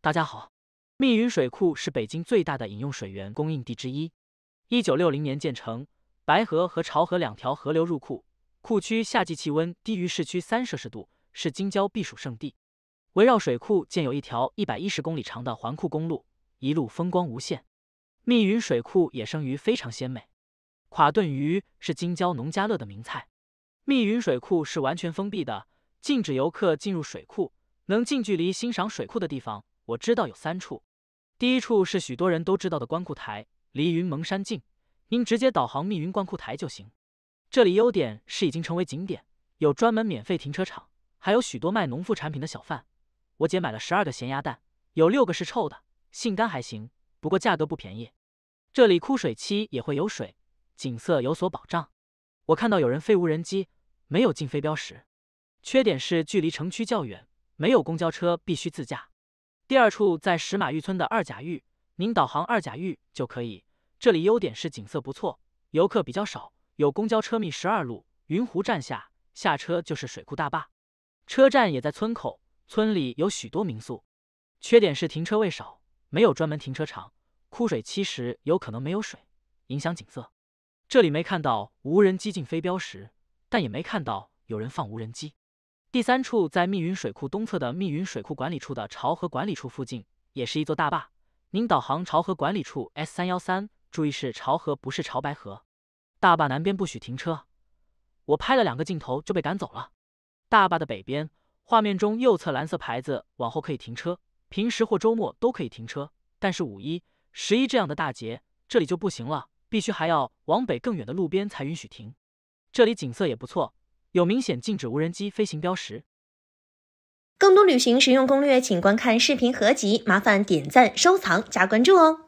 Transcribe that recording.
大家好，密云水库是北京最大的饮用水源供应地之一，一九六零年建成，白河和潮河两条河流入库，库区夏季气温低于市区三摄氏度，是京郊避暑胜地。围绕水库建有一条一百一十公里长的环库公路，一路风光无限。密云水库野生鱼非常鲜美，垮炖鱼是京郊农家乐的名菜。密云水库是完全封闭的，禁止游客进入水库，能近距离欣赏水库的地方。我知道有三处，第一处是许多人都知道的观库台，离云蒙山近，您直接导航密云观库台就行。这里优点是已经成为景点，有专门免费停车场，还有许多卖农副产品的小贩。我姐买了十二个咸鸭蛋，有六个是臭的，性干还行，不过价格不便宜。这里枯水期也会有水，景色有所保障。我看到有人飞无人机，没有禁飞标识。缺点是距离城区较远，没有公交车，必须自驾。第二处在石马峪村的二甲峪，您导航二甲峪就可以。这里优点是景色不错，游客比较少，有公交车密十二路，云湖站下，下车就是水库大坝，车站也在村口。村里有许多民宿，缺点是停车位少，没有专门停车场。枯水期时有可能没有水，影响景色。这里没看到无人机进飞标时，但也没看到有人放无人机。第三处在密云水库东侧的密云水库管理处的潮河管理处附近，也是一座大坝。您导航潮河管理处 S 三幺三，注意是潮河，不是潮白河。大坝南边不许停车。我拍了两个镜头就被赶走了。大坝的北边，画面中右侧蓝色牌子，往后可以停车，平时或周末都可以停车，但是五一、十一这样的大节，这里就不行了，必须还要往北更远的路边才允许停。这里景色也不错。有明显禁止无人机飞行标识。更多旅行实用攻略，请观看视频合集。麻烦点赞、收藏、加关注哦。